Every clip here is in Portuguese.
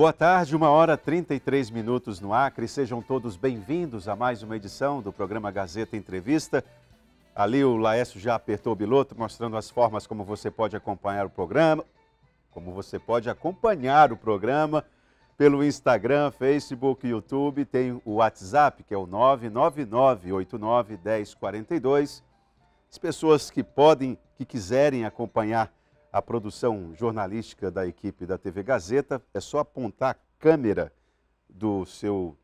Boa tarde, uma hora 33 minutos no Acre. Sejam todos bem-vindos a mais uma edição do programa Gazeta Entrevista. Ali o Laércio já apertou o piloto, mostrando as formas como você pode acompanhar o programa, como você pode acompanhar o programa pelo Instagram, Facebook, YouTube, tem o WhatsApp, que é o 1042 As pessoas que podem, que quiserem acompanhar a produção jornalística da equipe da TV Gazeta. É só apontar a câmera do seu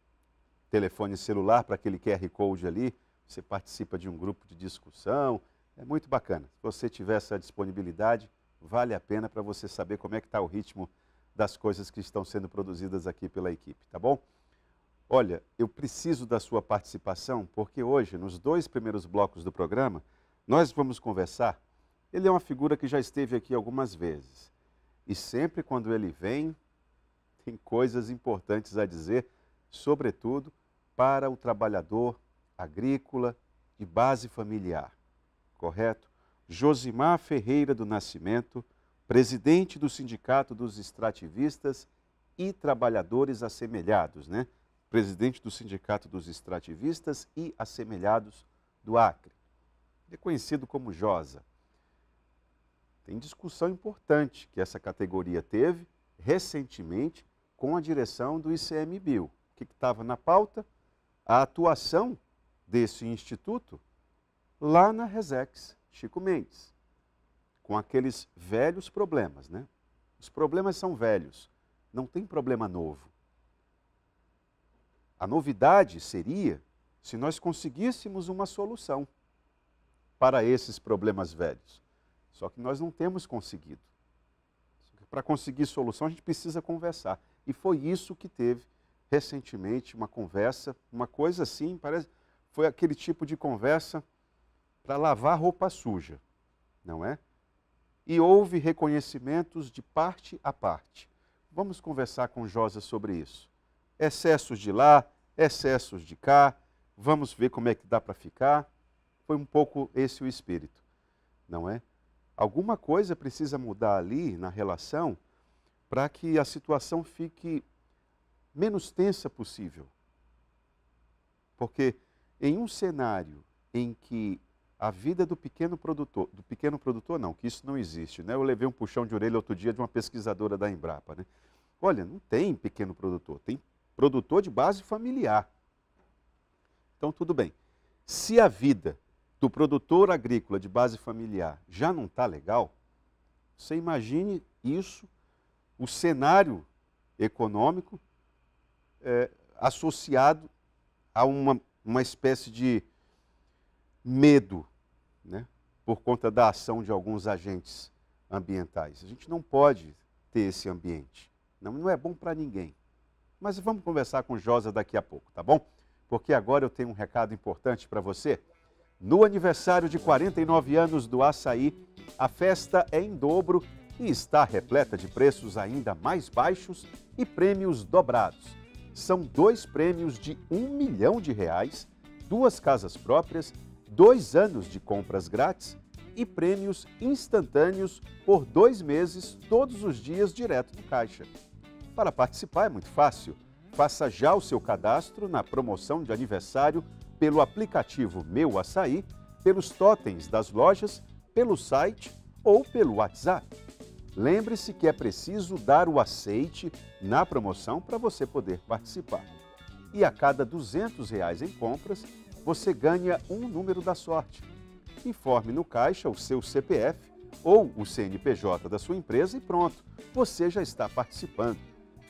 telefone celular para aquele QR Code ali. Você participa de um grupo de discussão. É muito bacana. Se você tiver essa disponibilidade, vale a pena para você saber como é que está o ritmo das coisas que estão sendo produzidas aqui pela equipe, tá bom? Olha, eu preciso da sua participação porque hoje, nos dois primeiros blocos do programa, nós vamos conversar ele é uma figura que já esteve aqui algumas vezes. E sempre quando ele vem, tem coisas importantes a dizer, sobretudo para o trabalhador agrícola de base familiar. Correto? Josimar Ferreira do Nascimento, presidente do Sindicato dos Extrativistas e Trabalhadores Assemelhados, né? Presidente do Sindicato dos Extrativistas e Assemelhados do Acre. Ele é conhecido como Josa. Tem discussão importante que essa categoria teve recentemente com a direção do ICMBio. O que estava na pauta? A atuação desse instituto lá na Resex Chico Mendes, com aqueles velhos problemas, né? Os problemas são velhos, não tem problema novo. A novidade seria se nós conseguíssemos uma solução para esses problemas velhos. Só que nós não temos conseguido. Para conseguir solução, a gente precisa conversar. E foi isso que teve recentemente uma conversa, uma coisa assim, parece. Foi aquele tipo de conversa para lavar roupa suja, não é? E houve reconhecimentos de parte a parte. Vamos conversar com Josa sobre isso. Excessos de lá, excessos de cá, vamos ver como é que dá para ficar. Foi um pouco esse o espírito, não é? Alguma coisa precisa mudar ali na relação para que a situação fique menos tensa possível. Porque em um cenário em que a vida do pequeno produtor, do pequeno produtor não, que isso não existe, né? Eu levei um puxão de orelha outro dia de uma pesquisadora da Embrapa, né? Olha, não tem pequeno produtor, tem produtor de base familiar. Então tudo bem. Se a vida do produtor agrícola de base familiar já não está legal, você imagine isso, o cenário econômico é, associado a uma, uma espécie de medo, né, por conta da ação de alguns agentes ambientais. A gente não pode ter esse ambiente. Não, não é bom para ninguém. Mas vamos conversar com Josa daqui a pouco, tá bom? Porque agora eu tenho um recado importante para você. No aniversário de 49 anos do açaí, a festa é em dobro e está repleta de preços ainda mais baixos e prêmios dobrados. São dois prêmios de um milhão de reais, duas casas próprias, dois anos de compras grátis e prêmios instantâneos por dois meses, todos os dias, direto do caixa. Para participar é muito fácil. Faça já o seu cadastro na promoção de aniversário pelo aplicativo Meu Açaí, pelos totens das lojas, pelo site ou pelo WhatsApp. Lembre-se que é preciso dar o aceite na promoção para você poder participar. E a cada R$ 200 reais em compras, você ganha um número da sorte. Informe no caixa o seu CPF ou o CNPJ da sua empresa e pronto, você já está participando.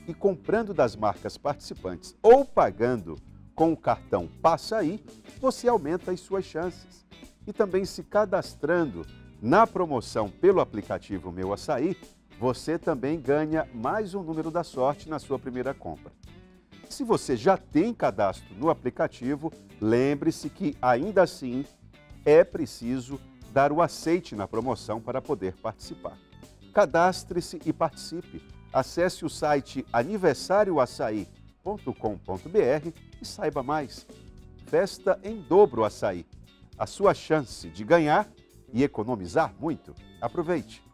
E comprando das marcas participantes ou pagando com o cartão Passa Aí, você aumenta as suas chances. E também se cadastrando na promoção pelo aplicativo Meu Açaí, você também ganha mais um número da sorte na sua primeira compra. Se você já tem cadastro no aplicativo, lembre-se que ainda assim é preciso dar o aceite na promoção para poder participar. Cadastre-se e participe. Acesse o site aniversarioaçaí.com.br e saiba mais: festa em dobro açaí. A sua chance de ganhar e economizar muito. Aproveite.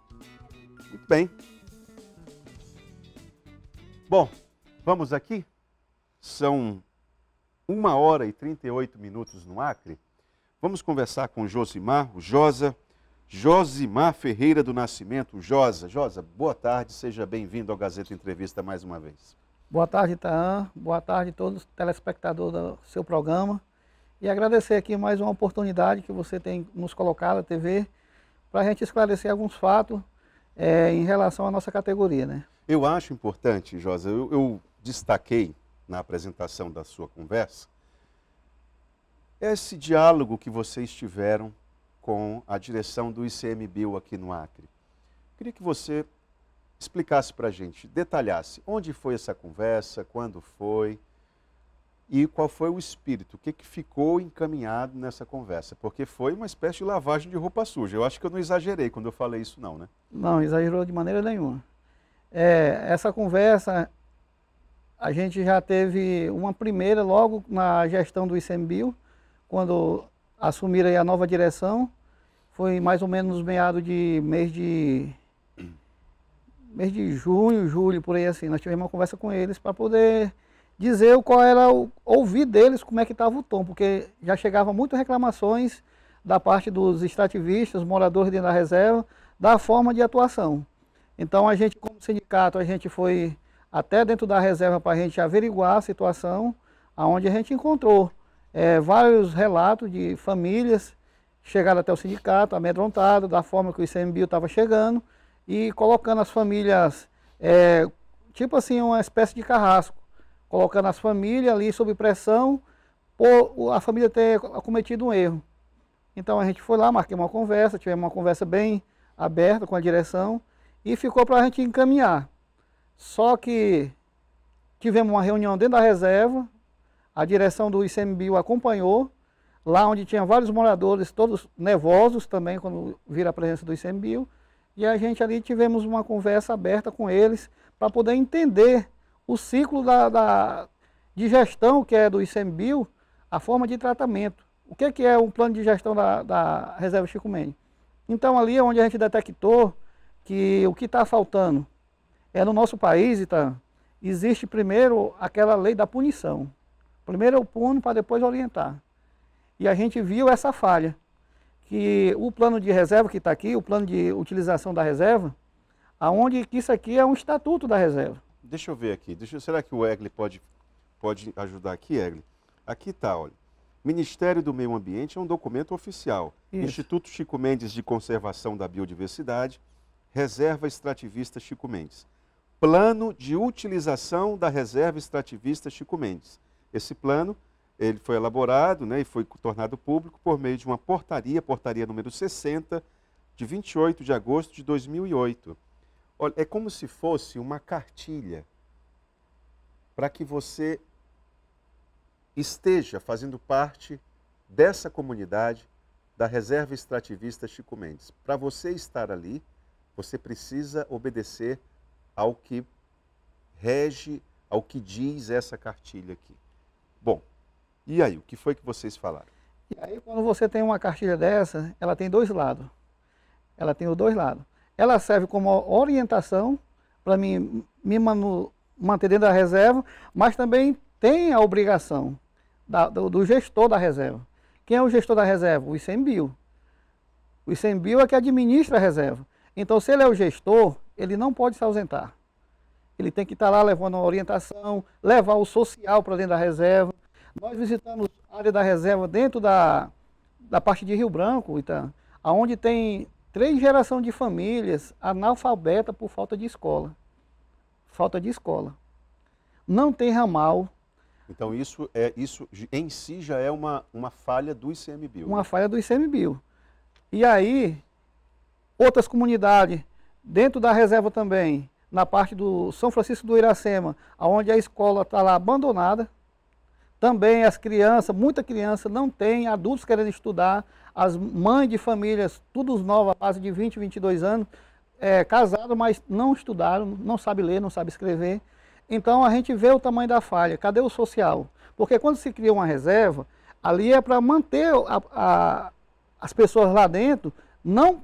Muito bem. Bom, vamos aqui? São 1 hora e 38 minutos no Acre. Vamos conversar com Josimar, o Josa. Josimar Ferreira do Nascimento, Josa. Josa, boa tarde, seja bem-vindo ao Gazeta Entrevista mais uma vez. Boa tarde, Itaan. Boa tarde a todos os telespectadores do seu programa. E agradecer aqui mais uma oportunidade que você tem nos colocado, a TV, para a gente esclarecer alguns fatos é, em relação à nossa categoria. Né? Eu acho importante, Josa, eu, eu destaquei na apresentação da sua conversa esse diálogo que vocês tiveram com a direção do ICMBio aqui no Acre. Queria que você explicasse para a gente, detalhasse onde foi essa conversa, quando foi e qual foi o espírito, o que, que ficou encaminhado nessa conversa, porque foi uma espécie de lavagem de roupa suja. Eu acho que eu não exagerei quando eu falei isso, não, né? Não, exagerou de maneira nenhuma. É, essa conversa a gente já teve uma primeira logo na gestão do ICMBio, quando assumiram a nova direção, foi mais ou menos meado de mês de mês de junho, julho, por aí assim, nós tivemos uma conversa com eles para poder dizer qual era o ouvir deles como é que estava o tom, porque já chegava muitas reclamações da parte dos extrativistas, moradores dentro da reserva, da forma de atuação. Então a gente, como sindicato, a gente foi até dentro da reserva para a gente averiguar a situação, aonde a gente encontrou é, vários relatos de famílias chegaram até o sindicato, amedrontado, da forma que o ICMBio estava chegando, e colocando as famílias, é, tipo assim, uma espécie de carrasco, colocando as famílias ali sob pressão por a família ter cometido um erro. Então a gente foi lá, marquei uma conversa, tivemos uma conversa bem aberta com a direção e ficou para a gente encaminhar. Só que tivemos uma reunião dentro da reserva, a direção do ICMBio acompanhou, lá onde tinha vários moradores, todos nervosos também, quando viram a presença do ICMBio, e a gente ali tivemos uma conversa aberta com eles para poder entender o ciclo da, da de gestão que é do ICMBio, a forma de tratamento. O que é, que é um plano de gestão da, da reserva Chico Mendes? Então ali é onde a gente detectou que o que está faltando é no nosso país, Ita, existe primeiro aquela lei da punição. Primeiro eu puno para depois orientar. E a gente viu essa falha que o plano de reserva que está aqui, o plano de utilização da reserva, aonde que isso aqui é um estatuto da reserva. Deixa eu ver aqui. Deixa, será que o Egli pode, pode ajudar aqui, Egli? Aqui está, olha. Ministério do Meio Ambiente é um documento oficial. Isso. Instituto Chico Mendes de Conservação da Biodiversidade, Reserva Extrativista Chico Mendes. Plano de utilização da Reserva Extrativista Chico Mendes. Esse plano ele foi elaborado né, e foi tornado público por meio de uma portaria, portaria número 60, de 28 de agosto de 2008. Olha, é como se fosse uma cartilha para que você esteja fazendo parte dessa comunidade da Reserva Extrativista Chico Mendes. Para você estar ali, você precisa obedecer ao que rege, ao que diz essa cartilha aqui. Bom, e aí, o que foi que vocês falaram? E aí, quando você tem uma cartilha dessa, ela tem dois lados. Ela tem os dois lados. Ela serve como orientação para mim me manu, manter dentro da reserva, mas também tem a obrigação da, do, do, gestor da reserva. Quem é o gestor da reserva? O ICMBio. O ICMBio é que administra a reserva. Então, se ele é o gestor, ele não pode se ausentar. Ele tem que estar lá levando a orientação, levar o social para dentro da reserva, nós visitamos a área da reserva dentro da, da parte de Rio Branco, aonde onde tem três gerações de famílias analfabetas por falta de escola. Falta de escola. Não tem ramal. Então isso, é, isso em si já é uma, uma falha do ICMBio. Né? Uma né? falha do ICMBio. E aí, outras comunidades, dentro da reserva também, na parte do São Francisco do Iracema, onde a escola está lá abandonada, também as crianças, muita criança não tem, adultos querendo estudar, as mães de famílias, todos novos, à base de 20, 22 anos, é, mas não estudaram, não sabe ler, não sabe escrever. Então a gente vê o tamanho da falha. Cadê o social? Porque quando se cria uma reserva, ali é para manter a, a, as pessoas lá dentro, não,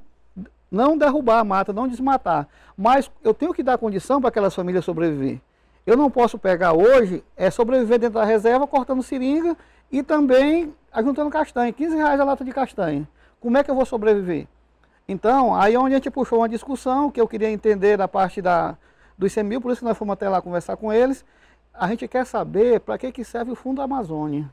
não derrubar a mata, não desmatar. Mas eu tenho que dar condição para aquelas famílias sobreviver. Eu não posso pegar hoje, é sobreviver dentro da reserva cortando seringa e também ajuntando castanha, 15 reais a lata de castanha. Como é que eu vou sobreviver? Então, aí é onde a gente puxou uma discussão que eu queria entender da parte da, dos 100 mil, por isso que nós fomos até lá conversar com eles. A gente quer saber para que, que serve o Fundo Amazônia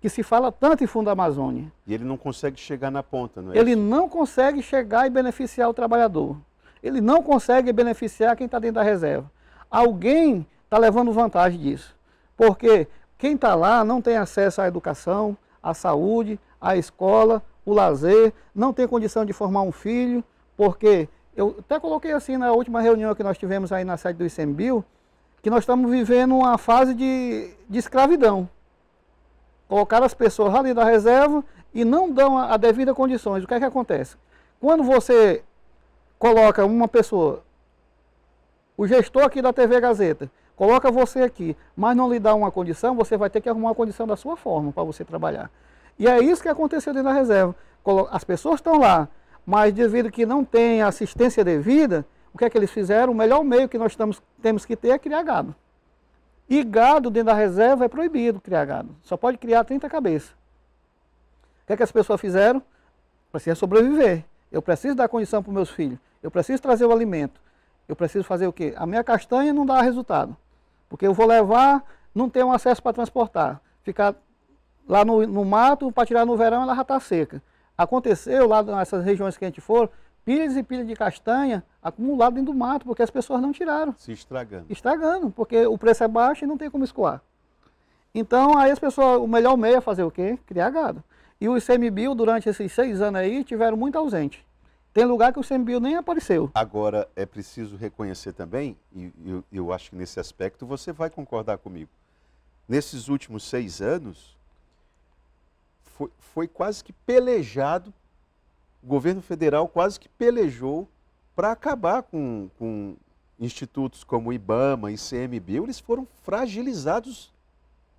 que se fala tanto em Fundo Amazônia. E ele não consegue chegar na ponta, não é? Ele não consegue chegar e beneficiar o trabalhador. Ele não consegue beneficiar quem está dentro da reserva. Alguém está levando vantagem disso. Porque quem está lá não tem acesso à educação, à saúde, à escola, o lazer, não tem condição de formar um filho, porque eu até coloquei assim na última reunião que nós tivemos aí na sede do ICMBio, que nós estamos vivendo uma fase de, de escravidão. Colocaram as pessoas ali da reserva e não dão a, a devida condições. O que é que acontece? Quando você coloca uma pessoa o gestor aqui da TV Gazeta coloca você aqui, mas não lhe dá uma condição, você vai ter que arrumar uma condição da sua forma para você trabalhar. E é isso que aconteceu dentro da reserva. As pessoas estão lá, mas devido que não tem assistência devida, o que é que eles fizeram? O melhor meio que nós estamos, temos que ter é criar gado. E gado dentro da reserva é proibido criar gado. Só pode criar 30 cabeças. O que é que as pessoas fizeram? Precisa sobreviver. Eu preciso dar condição para os meus filhos. Eu preciso trazer o alimento. Eu preciso fazer o quê? A minha castanha não dá resultado. Porque eu vou levar, não tenho acesso para transportar. Ficar lá no, no mato, para tirar no verão, ela já está seca. Aconteceu lá nessas regiões que a gente for, pilhas e pilhas de castanha acumuladas dentro do mato, porque as pessoas não tiraram. Se estragando. Estragando, porque o preço é baixo e não tem como escoar. Então, aí as pessoas, o melhor meio é fazer o quê? Criar gado. E o ICMBio, durante esses seis anos aí, tiveram muito ausente. Tem lugar que o CMBio nem apareceu. Agora, é preciso reconhecer também, e eu, eu acho que nesse aspecto você vai concordar comigo, nesses últimos seis anos, foi, foi quase que pelejado, o governo federal quase que pelejou para acabar com, com institutos como o IBAMA, e ICMBio, eles foram fragilizados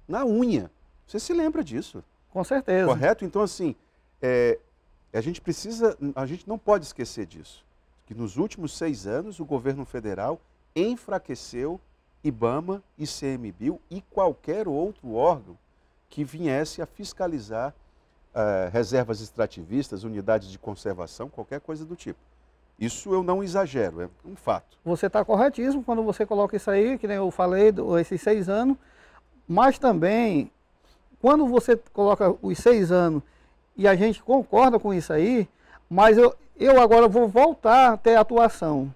na unha. Você se lembra disso? Com certeza. Correto? Então, assim, é, e a gente precisa, a gente não pode esquecer disso, que nos últimos seis anos o governo federal enfraqueceu IBAMA, ICMBio e qualquer outro órgão que viesse a fiscalizar uh, reservas extrativistas, unidades de conservação, qualquer coisa do tipo. Isso eu não exagero, é um fato. Você está corretíssimo quando você coloca isso aí, que nem eu falei, esses seis anos, mas também, quando você coloca os seis anos e a gente concorda com isso aí, mas eu, eu agora vou voltar a ter atuação.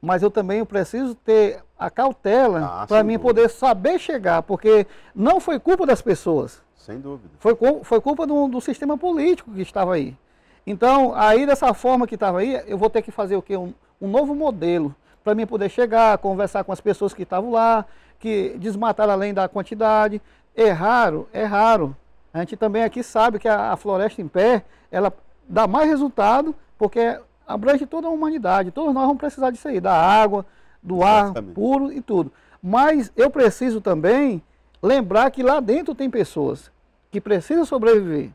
Mas eu também preciso ter a cautela ah, para mim dúvida. poder saber chegar, porque não foi culpa das pessoas. Sem dúvida. Foi, foi culpa do, do sistema político que estava aí. Então, aí dessa forma que estava aí, eu vou ter que fazer o quê? Um, um novo modelo para mim poder chegar, conversar com as pessoas que estavam lá, que desmataram além da quantidade. É raro, é raro a gente também aqui sabe que a, a floresta em pé, ela dá mais resultado, porque abrange toda a humanidade. Todos nós vamos precisar disso aí, da água, do ar puro e tudo. Mas eu preciso também lembrar que lá dentro tem pessoas que precisam sobreviver.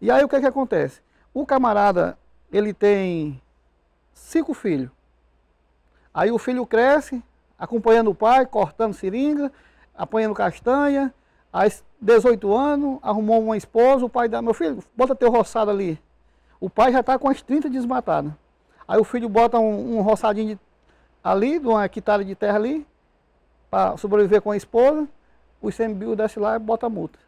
E aí o que é que acontece? O camarada, ele tem cinco filhos. Aí o filho cresce, acompanhando o pai, cortando seringa, apanhando castanha, aí 18 anos, arrumou uma esposa, o pai dá, meu filho, bota teu roçado ali. O pai já está com as 30 desmatadas. Aí o filho bota um, um roçadinho de, ali, de uma hectare de terra ali, para sobreviver com a esposa, o ICMBio desce lá e bota a multa.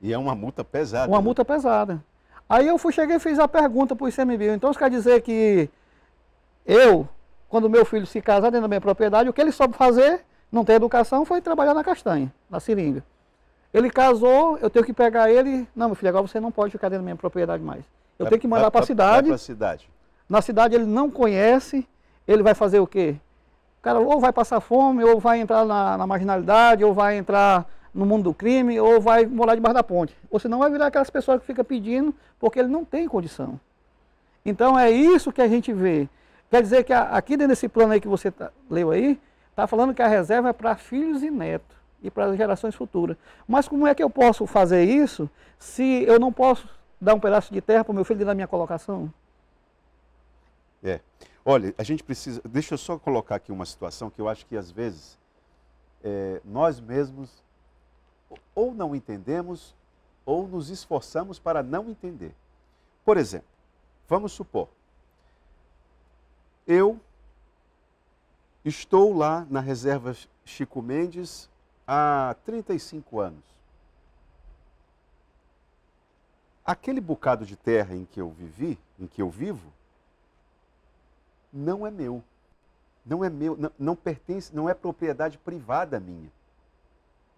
E é uma multa pesada. Uma né? multa pesada. Aí eu fui, cheguei e fiz a pergunta para o ICMBio. Então isso quer dizer que eu, quando meu filho se casar dentro da minha propriedade, o que ele sobe fazer, não tem educação, foi trabalhar na castanha, na seringa. Ele casou, eu tenho que pegar ele. Não, meu filho, agora você não pode ficar dentro da minha propriedade mais. Eu vai, é tenho que mandar para a cidade. cidade. Na cidade ele não conhece, ele vai fazer o quê? O cara ou vai passar fome, ou vai entrar na, na marginalidade, ou vai entrar no mundo do crime, ou vai morar debaixo da ponte. Ou senão vai virar aquelas pessoas que fica pedindo, porque ele não tem condição. Então é isso que a gente vê. Quer dizer que aqui dentro desse plano aí que você tá, leu aí, Está falando que a reserva é para filhos e netos e para as gerações futuras. Mas como é que eu posso fazer isso se eu não posso dar um pedaço de terra para o meu filho na minha colocação? É. Olha, a gente precisa. Deixa eu só colocar aqui uma situação que eu acho que às vezes é, nós mesmos ou não entendemos ou nos esforçamos para não entender. Por exemplo, vamos supor, eu Estou lá na reserva Chico Mendes há 35 anos. Aquele bocado de terra em que eu vivi, em que eu vivo, não é meu. Não é meu, não, não pertence, não é propriedade privada minha.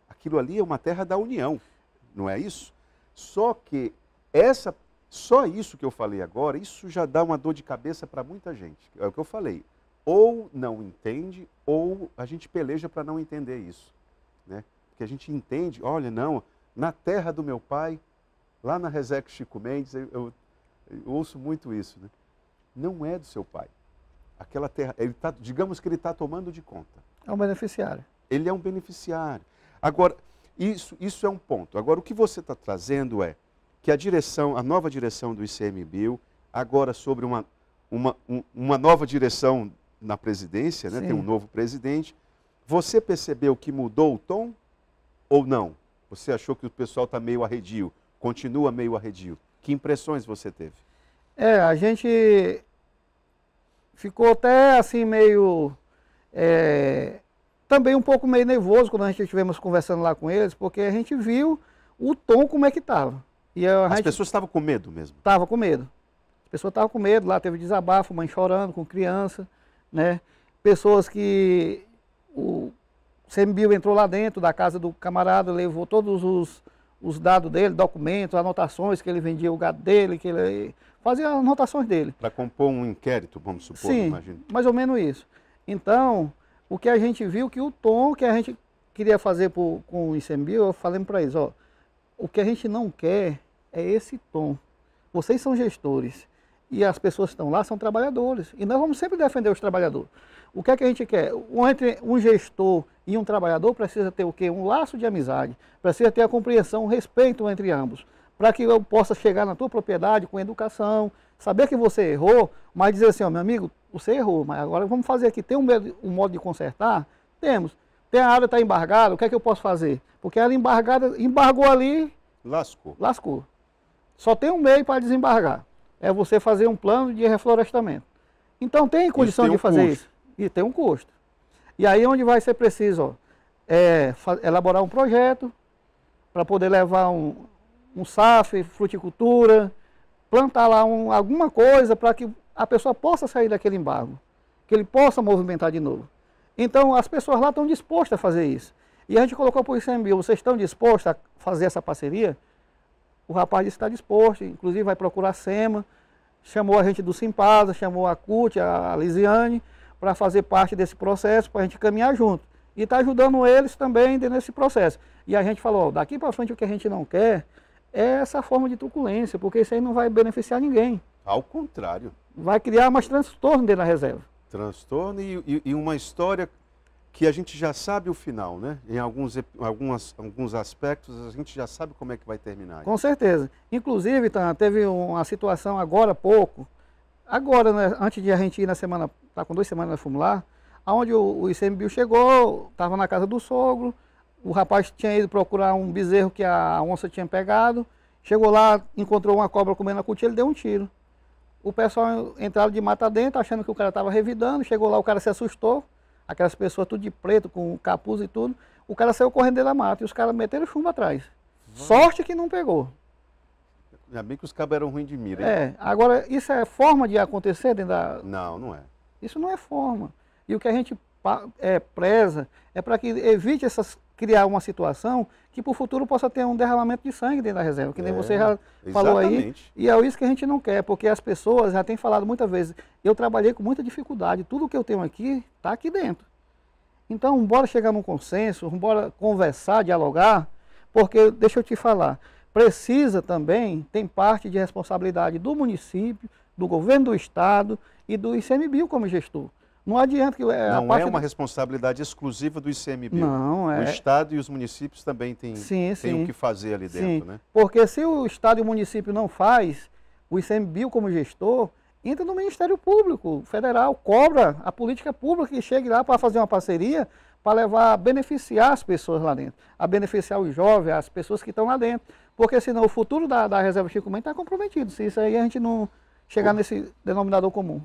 Aquilo ali é uma terra da União, não é isso? Só que essa só isso que eu falei agora, isso já dá uma dor de cabeça para muita gente. É o que eu falei ou não entende, ou a gente peleja para não entender isso. Né? Porque a gente entende, olha, não, na terra do meu pai, lá na Resex Chico Mendes, eu, eu, eu ouço muito isso. Né? Não é do seu pai. Aquela terra, ele tá, digamos que ele está tomando de conta. É um beneficiário. Ele é um beneficiário. Agora, isso, isso é um ponto. Agora, o que você está trazendo é que a direção, a nova direção do ICMBio, agora sobre uma, uma, um, uma nova direção na presidência, né? tem um novo presidente. Você percebeu que mudou o tom ou não? Você achou que o pessoal está meio arredio, continua meio arredio. Que impressões você teve? É, a gente ficou até assim meio. É, também um pouco meio nervoso quando a gente estivemos conversando lá com eles, porque a gente viu o tom como é que estava. As gente, pessoas estavam com medo mesmo? Estavam com medo. As pessoas estavam com medo, lá teve desabafo, mãe chorando com criança né? Pessoas que o CMBio entrou lá dentro da casa do camarada, levou todos os, os dados dele, documentos, anotações que ele vendia o gado dele, que ele fazia anotações dele. Para compor um inquérito, vamos supor, Sim, imagino. mais ou menos isso. Então, o que a gente viu que o tom que a gente queria fazer por, com o ICMBio, eu falei para eles, ó, o que a gente não quer é esse tom. Vocês são gestores, e as pessoas que estão lá são trabalhadores. E nós vamos sempre defender os trabalhadores. O que é que a gente quer? Entre um gestor e um trabalhador precisa ter o quê? Um laço de amizade, precisa ter a compreensão, o respeito entre ambos, para que eu possa chegar na tua propriedade com educação, saber que você errou, mas dizer assim, ó, meu amigo, você errou, mas agora vamos fazer aqui, tem um, um modo de consertar? Temos. Tem a área está embargada, o que é que eu posso fazer? Porque a embargada, embargou ali... Lascou. Lascou. Só tem um meio para desembargar é você fazer um plano de reflorestamento. Então tem condição tem um de fazer custo. isso. E tem um custo. E aí onde vai ser preciso ó, é, elaborar um projeto para poder levar um, um SAF, fruticultura, plantar lá um, alguma coisa para que a pessoa possa sair daquele embargo, que ele possa movimentar de novo. Então as pessoas lá estão dispostas a fazer isso. E a gente colocou para o ICMBio, vocês estão dispostos a fazer essa parceria? O rapaz disse está disposto, inclusive vai procurar a SEMA, chamou a gente do Simpasa, chamou a CUT, a Lisiane, para fazer parte desse processo, para a gente caminhar junto. E está ajudando eles também nesse processo. E a gente falou, ó, daqui para frente o que a gente não quer é essa forma de truculência, porque isso aí não vai beneficiar ninguém. Ao contrário. Vai criar mais transtorno dentro da reserva. Transtorno e, e, e uma história que a gente já sabe o final, né? Em alguns, algumas, alguns aspectos, a gente já sabe como é que vai terminar. Com certeza. Inclusive, tá, teve uma situação agora há pouco, agora, né, antes de a gente ir na semana, tá com duas semanas, fomos lá, aonde o, o ICMBio chegou, estava na casa do sogro, o rapaz tinha ido procurar um bezerro que a onça tinha pegado, chegou lá, encontrou uma cobra comendo a cutia, ele deu um tiro. O pessoal entraram de mata dentro, achando que o cara estava revidando, chegou lá, o cara se assustou, aquelas pessoas tudo de preto, com capuz e tudo. O cara saiu correndo dentro da mata e os caras meteram chumbo atrás. Sorte que não pegou. Ainda bem que os cabos eram ruins de mira. Hein? É, agora isso é forma de acontecer dentro da. Não, não é. Isso não é forma. E o que a gente é, preza é para que evite essas criar uma situação que para o futuro possa ter um derramamento de sangue dentro da reserva, que nem é, você já exatamente. falou aí. E é isso que a gente não quer, porque as pessoas já têm falado muitas vezes, eu trabalhei com muita dificuldade, tudo que eu tenho aqui está aqui dentro. Então, bora chegar num consenso, bora conversar, dialogar, porque, deixa eu te falar, precisa também, tem parte de responsabilidade do município, do governo do estado e do ICMBio como gestor. Não adianta que. É, não é uma responsabilidade exclusiva do ICMBio. Não, é. O Estado e os municípios também têm, sim, têm sim. o que fazer ali dentro, sim. né? Porque se o Estado e o município não faz, o ICMBio, como gestor, entra no Ministério Público Federal, cobra a política pública que chegue lá para fazer uma parceria para levar a beneficiar as pessoas lá dentro, a beneficiar os jovens, as pessoas que estão lá dentro. Porque senão o futuro da, da reserva Chico Mãe está comprometido, se isso aí a gente não chegar nesse denominador comum.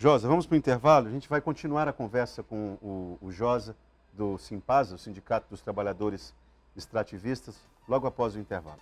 Josa, vamos para o intervalo. A gente vai continuar a conversa com o, o Josa, do Simpasa, o Sindicato dos Trabalhadores Extrativistas, logo após o intervalo.